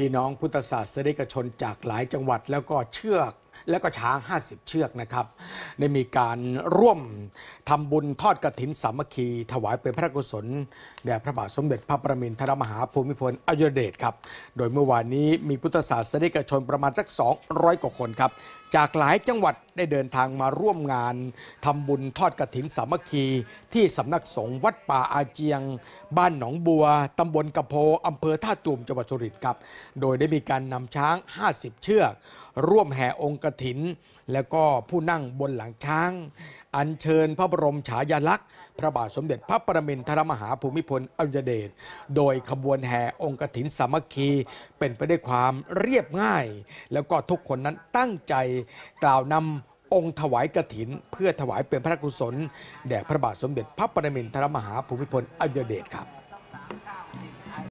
พี่น้องพุทธศาสนิกชน จากหลายจังหวัดแล้วก็เชือกและก็ช้าง 50 เชือกนะครับได้มีการร่วมทำบุญทอดกระถินสามัคคี ถวายเป็นพระกุศลแด่พระบาทสมเด็จพระประมินทรมหาภูมิพลอดุลยเดชครับ โดยเมื่อวานนี้มีพุทธศาสนิกชนประมาณสัก 200กว่าคนครับ จากหลายจังหวัดได้เดินทางมาร่วมงานทำบุญทอดกระถินสามัคคี ที่สำนักสงฆ์วัดป่าอาเจียง บ้านหนองบัวตำบลกระโพอำเภอท่าตูมจังหวัดสุรินทร์ครับ โดยได้มีการนำช้าง 50 เชือกร่วมแห่องค์กระถิน แล้วก็ผู้นั่งบนหลังช้าง อัญเชิญพระบรมฉายาลักษณ์ พระบาทสมเด็จพระประมินทรมหาภูมิพลอดุลยเดช โดยขบวนแห่องค์กฐินสามัคคีเป็นไปได้วยความเรียบง่าย แล้วก็ทุกคนนั้นตั้งใจ กล่าวนำองค์ถวายกระถินเพื่อถวายเป็นพระกุศลแด่พระบาทสมเด็จพระประมินทรมหาภูมิพลอดุลยเดชครับ